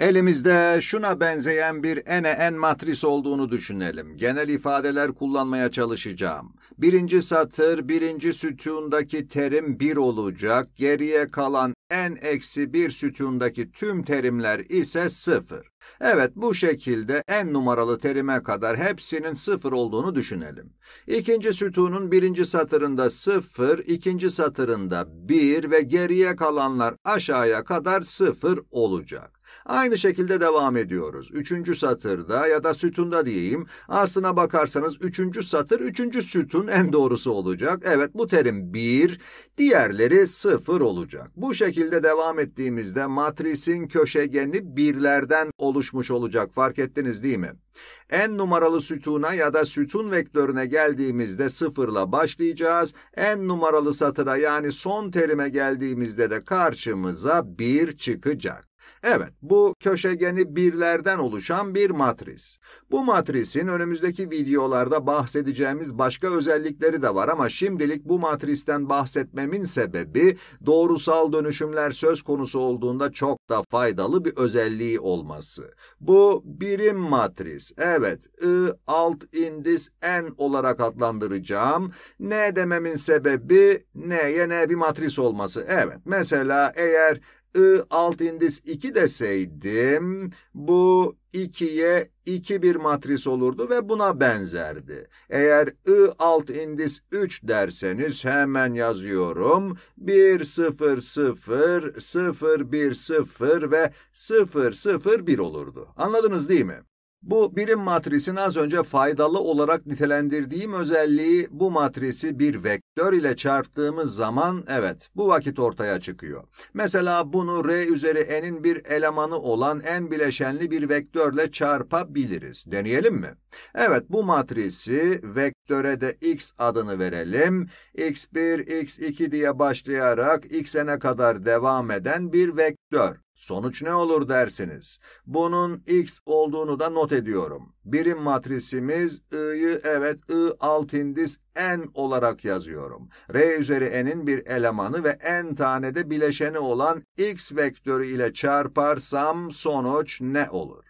Elimizde şuna benzeyen bir N-N matris olduğunu düşünelim. Genel ifadeler kullanmaya çalışacağım. Birinci satır, birinci sütundaki terim 1 olacak. Geriye kalan N-1 sütundaki tüm terimler ise 0. Evet bu şekilde en numaralı terime kadar hepsinin sıfır olduğunu düşünelim. İkinci sütunun birinci satırında sıfır, ikinci satırında bir ve geriye kalanlar aşağıya kadar sıfır olacak. Aynı şekilde devam ediyoruz. Üçüncü satırda ya da sütunda diyeyim. Aslına bakarsanız üçüncü satır, üçüncü sütun en doğrusu olacak. Evet bu terim bir, diğerleri sıfır olacak. Bu şekilde devam ettiğimizde matrisin köşegeni birlerden olacak oluşmuş olacak fark ettiniz değil mi? En numaralı sütuna ya da sütun vektörüne geldiğimizde sıfırla başlayacağız. En numaralı satıra yani son terime geldiğimizde de karşımıza bir çıkacak. Evet, bu köşegeni birlerden oluşan bir matris. Bu matrisin önümüzdeki videolarda bahsedeceğimiz başka özellikleri de var ama şimdilik bu matristen bahsetmemin sebebi doğrusal dönüşümler söz konusu olduğunda çok da faydalı bir özelliği olması. Bu birim matris. Evet, I alt indis N olarak adlandıracağım. N dememin sebebi N'ye N bir matris olması. Evet, mesela eğer I alt indis 2 deseydim bu 2'ye 2 bir matris olurdu ve buna benzerdi. Eğer I alt indis 3 derseniz hemen yazıyorum. 1 0 0 0 1 0 ve 0 0 1 olurdu. Anladınız değil mi? Bu birim matrisin az önce faydalı olarak nitelendirdiğim özelliği bu matrisi bir vektör ile çarptığımız zaman evet bu vakit ortaya çıkıyor. Mesela bunu R üzeri n'in bir elemanı olan n bileşenli bir vektörle çarpabiliriz. Deneyelim mi? Evet bu matrisi vektöre de x adını verelim. x1, x2 diye başlayarak xn'e kadar devam eden bir vektör. Sonuç ne olur dersiniz? Bunun x olduğunu da not ediyorum. Birim matrisimiz i'yi evet i alt indis n olarak yazıyorum. R üzeri n'in bir elemanı ve n tane de bileşeni olan x vektörü ile çarparsam sonuç ne olur?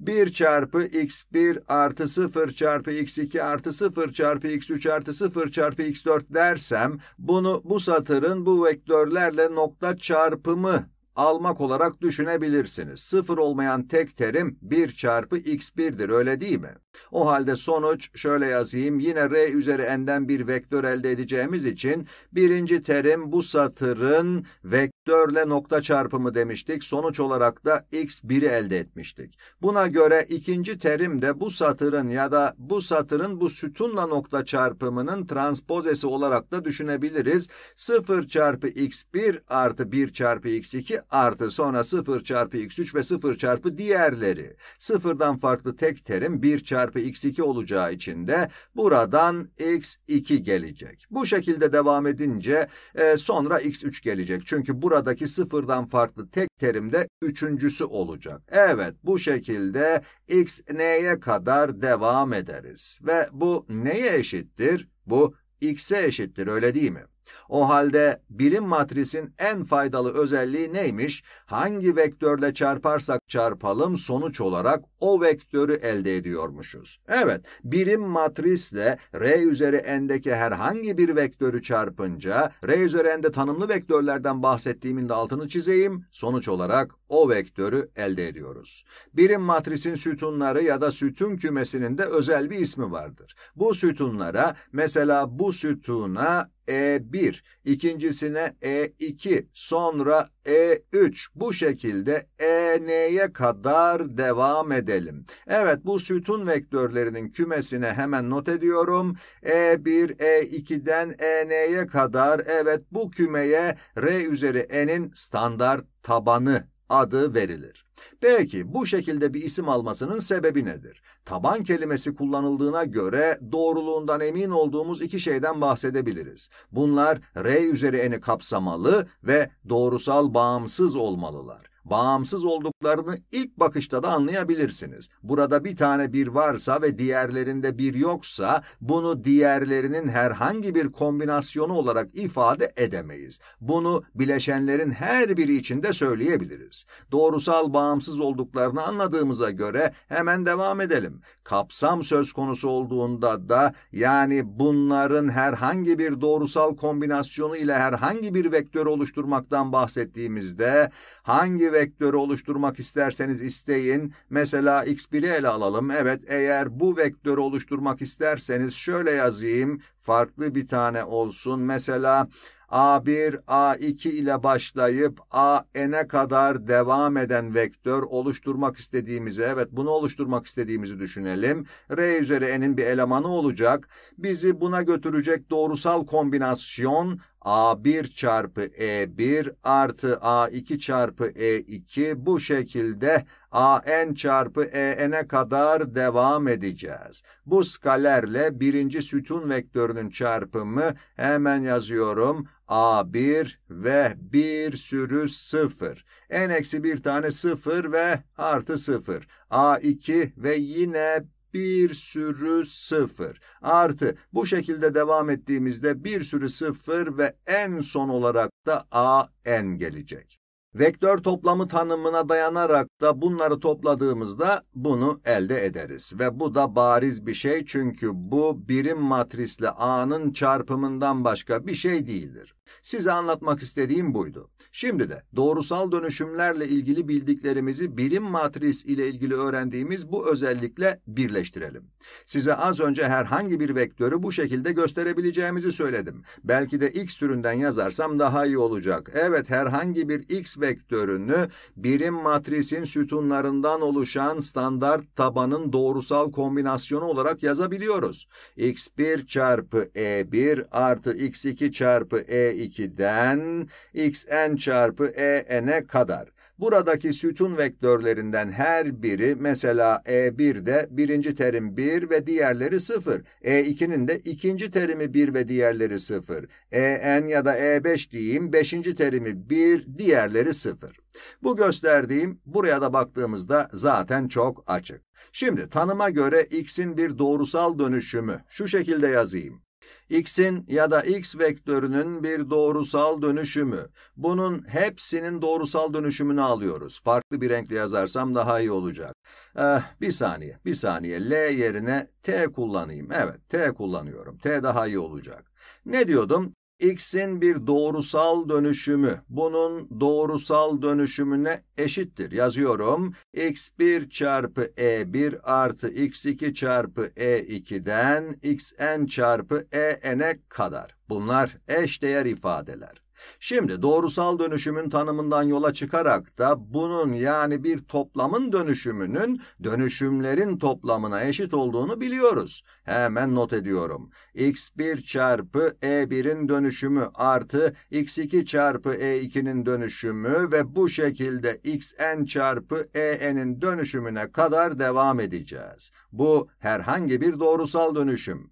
1 çarpı x1 artı 0 çarpı x2 artı 0 çarpı x3 artı 0 çarpı x4 dersem bunu bu satırın bu vektörlerle nokta çarpımı almak olarak düşünebilirsiniz. Sıfır olmayan tek terim 1 çarpı x1'dir öyle değil mi? O halde sonuç şöyle yazayım. Yine R üzeri n'den bir vektör elde edeceğimiz için birinci terim bu satırın vektörle nokta çarpımı demiştik. Sonuç olarak da x 1'i elde etmiştik. Buna göre ikinci terim de bu satırın ya da bu satırın bu sütunla nokta çarpımının transpozesi olarak da düşünebiliriz. 0 çarpı x1 artı 1 çarpı x2 artı sonra 0 çarpı x3 ve 0 çarpı diğerleri. Sıfırdan farklı tek terim 1 çarpı çarpı x2 olacağı için de buradan x2 gelecek. Bu şekilde devam edince e, sonra x3 gelecek. Çünkü buradaki sıfırdan farklı tek terimde üçüncüsü olacak. Evet bu şekilde x n'ye kadar devam ederiz. Ve bu neye eşittir? Bu x'e eşittir öyle değil mi? O halde birim matrisin en faydalı özelliği neymiş? Hangi vektörle çarparsak çarpalım sonuç olarak o vektörü elde ediyormuşuz. Evet, birim matrisle R üzeri n'deki herhangi bir vektörü çarpınca R üzeri n'de tanımlı vektörlerden bahsettiğimin de altını çizeyim. Sonuç olarak o vektörü elde ediyoruz. Birim matrisin sütunları ya da sütun kümesinin de özel bir ismi vardır. Bu sütunlara mesela bu sütuna E1, ikincisine E2, sonra E3 bu şekilde EN'ye kadar devam edelim. Evet bu sütun vektörlerinin kümesine hemen not ediyorum. E1, E2'den EN'ye kadar evet bu kümeye R üzeri N'in standart tabanı adı verilir. Peki bu şekilde bir isim almasının sebebi nedir? Taban kelimesi kullanıldığına göre doğruluğundan emin olduğumuz iki şeyden bahsedebiliriz. Bunlar R üzeri eni kapsamalı ve doğrusal bağımsız olmalılar bağımsız olduklarını ilk bakışta da anlayabilirsiniz. Burada bir tane bir varsa ve diğerlerinde bir yoksa bunu diğerlerinin herhangi bir kombinasyonu olarak ifade edemeyiz. Bunu bileşenlerin her biri içinde söyleyebiliriz. Doğrusal bağımsız olduklarını anladığımıza göre hemen devam edelim. Kapsam söz konusu olduğunda da yani bunların herhangi bir doğrusal kombinasyonu ile herhangi bir vektör oluşturmaktan bahsettiğimizde hangi vektörü oluşturmak isterseniz isteyin. Mesela x1'i ele alalım. Evet eğer bu vektörü oluşturmak isterseniz şöyle yazayım. Farklı bir tane olsun. Mesela A1, A2 ile başlayıp AN'e kadar devam eden vektör oluşturmak istediğimizi, evet bunu oluşturmak istediğimizi düşünelim. R üzeri N'in bir elemanı olacak. Bizi buna götürecek doğrusal kombinasyon A1 çarpı E1 artı A2 çarpı E2 bu şekilde AN çarpı EN'e kadar devam edeceğiz. Bu skalerle birinci sütun vektörünün çarpımı hemen yazıyorum. A1 ve 1 sürü 0. N eksi bir tane 0 ve artı 0. A2 ve yine bir sürü sıfır. Artı bu şekilde devam ettiğimizde bir sürü sıfır ve en son olarak da a n gelecek. Vektör toplamı tanımına dayanarak da bunları topladığımızda bunu elde ederiz. Ve bu da bariz bir şey çünkü bu birim matrisle A'nın çarpımından başka bir şey değildir. Size anlatmak istediğim buydu. Şimdi de doğrusal dönüşümlerle ilgili bildiklerimizi birim matris ile ilgili öğrendiğimiz bu özellikle birleştirelim. Size az önce herhangi bir vektörü bu şekilde gösterebileceğimizi söyledim. Belki de x türünden yazarsam daha iyi olacak. Evet herhangi bir x vektörünü birim matrisin sütunlarından oluşan standart tabanın doğrusal kombinasyonu olarak yazabiliyoruz. x1 çarpı e1 artı x2 çarpı e2 2'den xn çarpı e en'e kadar. Buradaki sütun vektörlerinden her biri mesela E1'de birinci terim 1 ve diğerleri 0. E2'nin de ikinci terimi 1 ve diğerleri 0. E en ya da E5 diyeyim beşinci terimi 1 diğerleri 0. Bu gösterdiğim buraya da baktığımızda zaten çok açık. Şimdi tanıma göre x'in bir doğrusal dönüşümü şu şekilde yazayım x'in ya da x vektörünün bir doğrusal dönüşümü. Bunun hepsinin doğrusal dönüşümünü alıyoruz. Farklı bir renkle yazarsam daha iyi olacak. Eh, bir saniye, bir saniye. L yerine t kullanayım. Evet, t kullanıyorum. t daha iyi olacak. Ne diyordum? x'in bir doğrusal dönüşümü bunun doğrusal dönüşümüne eşittir. Yazıyorum x1 çarpı e1 artı x2 çarpı e2'den xn çarpı en'e kadar. Bunlar eşdeğer ifadeler. Şimdi doğrusal dönüşümün tanımından yola çıkarak da bunun yani bir toplamın dönüşümünün dönüşümlerin toplamına eşit olduğunu biliyoruz. Hemen not ediyorum. x1 çarpı e1'in dönüşümü artı x2 çarpı e2'nin dönüşümü ve bu şekilde xn çarpı en'in dönüşümüne kadar devam edeceğiz. Bu herhangi bir doğrusal dönüşüm.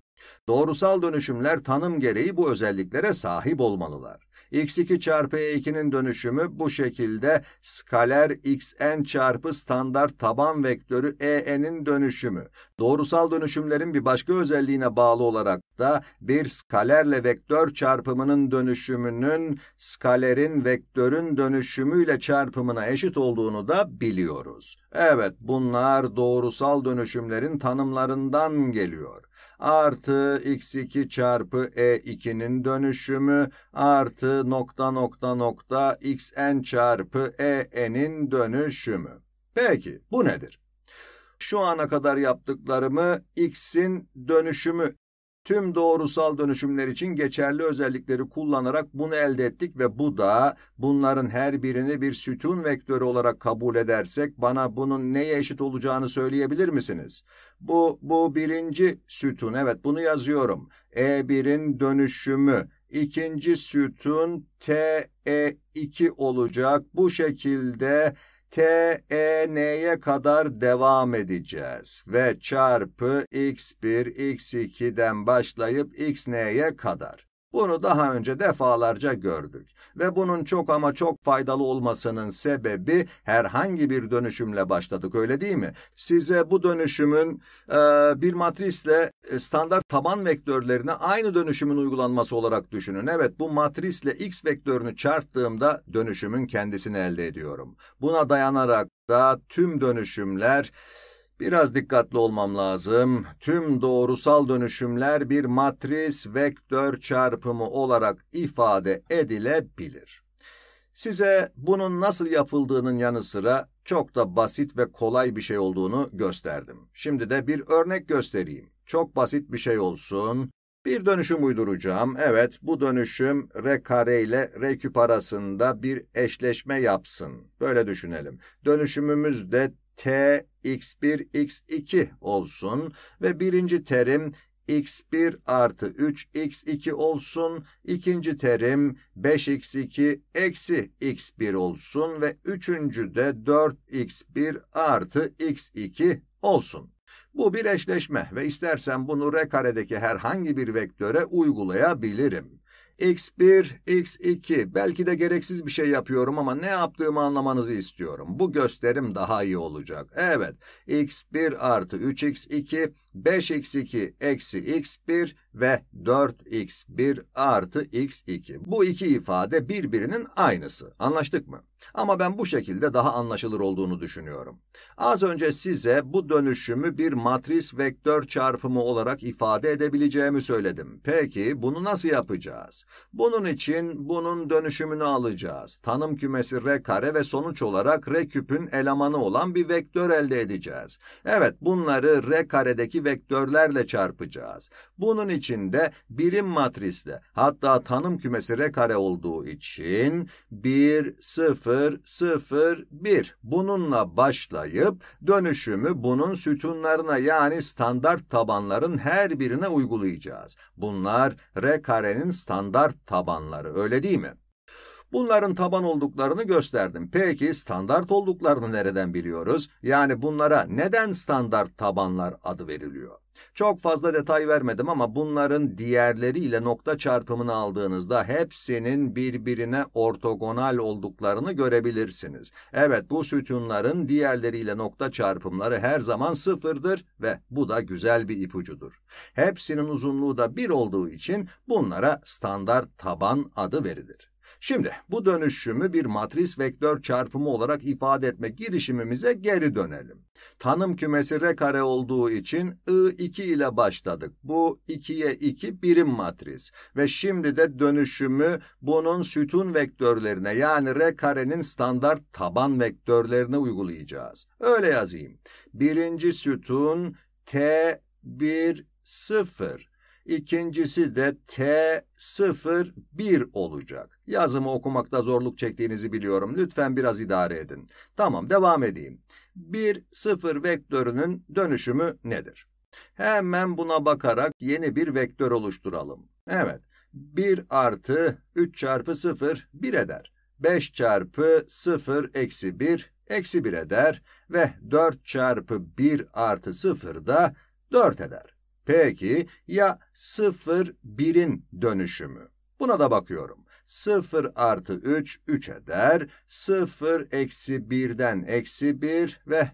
Doğrusal dönüşümler tanım gereği bu özelliklere sahip olmalılar x2 çarpı e2'nin dönüşümü bu şekilde skaler xn çarpı standart taban vektörü en'in dönüşümü. Doğrusal dönüşümlerin bir başka özelliğine bağlı olarak da bir skalerle vektör çarpımının dönüşümünün skalerin vektörün dönüşümüyle çarpımına eşit olduğunu da biliyoruz. Evet bunlar doğrusal dönüşümlerin tanımlarından geliyor artı x2 çarpı e2'nin dönüşümü artı nokta nokta nokta xn çarpı en'in dönüşümü. Peki bu nedir? Şu ana kadar yaptıklarımı x'in dönüşümü tüm doğrusal dönüşümler için geçerli özellikleri kullanarak bunu elde ettik ve bu da bunların her birini bir sütun vektörü olarak kabul edersek bana bunun neye eşit olacağını söyleyebilir misiniz? Bu, bu birinci sütun, evet bunu yazıyorum. E1'in dönüşümü, ikinci sütun TE2 olacak. Bu şekilde T KEN'ye kadar devam edeceğiz ve çarpı x1, x2'den başlayıp x xn'ye kadar. Bunu daha önce defalarca gördük ve bunun çok ama çok faydalı olmasının sebebi herhangi bir dönüşümle başladık öyle değil mi? Size bu dönüşümün e, bir matrisle e, standart taban vektörlerine aynı dönüşümün uygulanması olarak düşünün. Evet bu matrisle x vektörünü çarptığımda dönüşümün kendisini elde ediyorum. Buna dayanarak da tüm dönüşümler Biraz dikkatli olmam lazım. Tüm doğrusal dönüşümler bir matris vektör çarpımı olarak ifade edilebilir. Size bunun nasıl yapıldığının yanı sıra çok da basit ve kolay bir şey olduğunu gösterdim. Şimdi de bir örnek göstereyim. Çok basit bir şey olsun. Bir dönüşüm uyduracağım. Evet, bu dönüşüm R kare ile R küp arasında bir eşleşme yapsın. Böyle düşünelim. Dönüşümümüz de T x1, x2 olsun ve birinci terim x1 artı 3 x2 olsun. ikinci terim 5x2 eksi x1 olsun ve üçüncü de 4 x1 artı x2 olsun. Bu bir eşleşme ve istersen bunu r karedeki herhangi bir vektöre uygulayabilirim x1, x2 belki de gereksiz bir şey yapıyorum ama ne yaptığımı anlamanızı istiyorum. Bu gösterim daha iyi olacak. Evet, x1 artı 3x2, 5x2 eksi x1 ve 4x1 artı x2. Bu iki ifade birbirinin aynısı. Anlaştık mı? Ama ben bu şekilde daha anlaşılır olduğunu düşünüyorum. Az önce size bu dönüşümü bir matris vektör çarpımı olarak ifade edebileceğimi söyledim. Peki bunu nasıl yapacağız? Bunun için bunun dönüşümünü alacağız. Tanım kümesi r kare ve sonuç olarak r küpün elemanı olan bir vektör elde edeceğiz. Evet bunları r karedeki vektörlerle çarpacağız. Bunun için içinde birim matrisle hatta tanım kümesi kare olduğu için 1, 0, 0, 1 bununla başlayıp dönüşümü bunun sütunlarına yani standart tabanların her birine uygulayacağız. Bunlar karenin standart tabanları öyle değil mi? Bunların taban olduklarını gösterdim. Peki standart olduklarını nereden biliyoruz? Yani bunlara neden standart tabanlar adı veriliyor? Çok fazla detay vermedim ama bunların diğerleriyle nokta çarpımını aldığınızda hepsinin birbirine ortogonal olduklarını görebilirsiniz. Evet bu sütunların diğerleriyle nokta çarpımları her zaman sıfırdır ve bu da güzel bir ipucudur. Hepsinin uzunluğu da bir olduğu için bunlara standart taban adı verilir. Şimdi bu dönüşümü bir matris vektör çarpımı olarak ifade etme girişimimize geri dönelim. Tanım kümesi R kare olduğu için I2 ile başladık. Bu 2'ye 2 birim matris ve şimdi de dönüşümü bunun sütun vektörlerine yani R karenin standart taban vektörlerine uygulayacağız. Öyle yazayım. Birinci sütun T1 0 İkincisi de T01 olacak. Yazımı okumakta zorluk çektiğinizi biliyorum. Lütfen biraz idare edin. Tamam devam edeyim. 1, 0 vektörünün dönüşümü nedir? Hemen buna bakarak yeni bir vektör oluşturalım. Evet, 1 artı 3 çarpı 0 1 eder. 5 çarpı 0 eksi 1 eksi 1 eder ve 4 çarpı 1 artı 0 da 4 eder. Peki ya 0 1'in dönüşümü? Buna da bakıyorum. 0 artı 3 3 eder. 0 eksi 1'den eksi 1 ve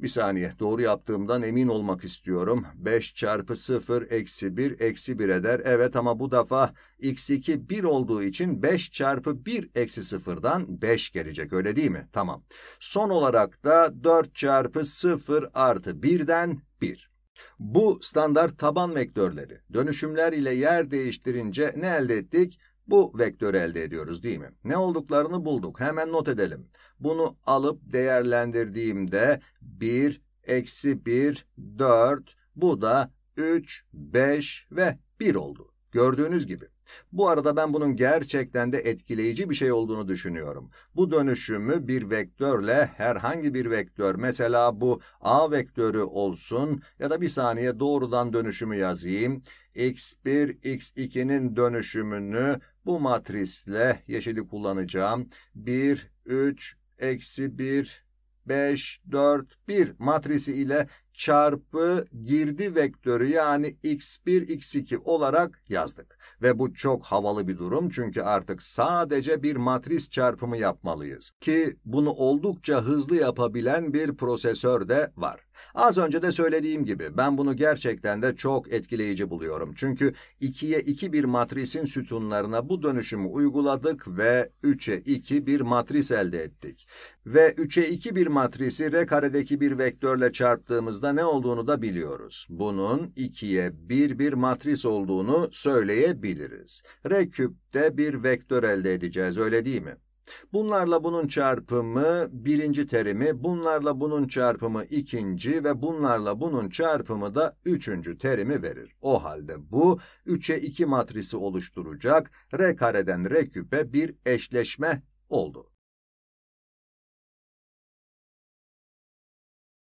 bir saniye doğru yaptığımdan emin olmak istiyorum. 5 çarpı 0 eksi 1 eksi 1 eder. Evet ama bu defa x2 1 olduğu için 5 çarpı 1 eksi 0'dan 5 gelecek öyle değil mi? Tamam. Son olarak da 4 çarpı 0 artı 1'den 1. Bu standart taban vektörleri dönüşümler ile yer değiştirince ne elde ettik? Bu vektörü elde ediyoruz değil mi? Ne olduklarını bulduk. Hemen not edelim. Bunu alıp değerlendirdiğimde 1, eksi 1, 4, bu da 3, 5 ve 1 oldu. Gördüğünüz gibi. Bu arada ben bunun gerçekten de etkileyici bir şey olduğunu düşünüyorum. Bu dönüşümü bir vektörle herhangi bir vektör, mesela bu A vektörü olsun ya da bir saniye doğrudan dönüşümü yazayım. X1, X2'nin dönüşümünü bu matrisle yeşili kullanacağım. 1, 3, eksi 1, 5, 4, 1 matrisi ile çarpı girdi vektörü yani x1, x2 olarak yazdık. Ve bu çok havalı bir durum çünkü artık sadece bir matris çarpımı yapmalıyız. Ki bunu oldukça hızlı yapabilen bir prosesör de var. Az önce de söylediğim gibi ben bunu gerçekten de çok etkileyici buluyorum. Çünkü 2'ye 2 bir matrisin sütunlarına bu dönüşümü uyguladık ve 3'e 2 bir matris elde ettik. Ve 3'e 2 bir matrisi r karedeki bir vektörle çarptığımızda aramızda ne olduğunu da biliyoruz. Bunun 2'ye 1 bir matris olduğunu söyleyebiliriz. R küpte bir vektör elde edeceğiz öyle değil mi? Bunlarla bunun çarpımı birinci terimi, bunlarla bunun çarpımı ikinci ve bunlarla bunun çarpımı da üçüncü terimi verir. O halde bu 3'e 2 matrisi oluşturacak R kareden R küpe bir eşleşme oldu.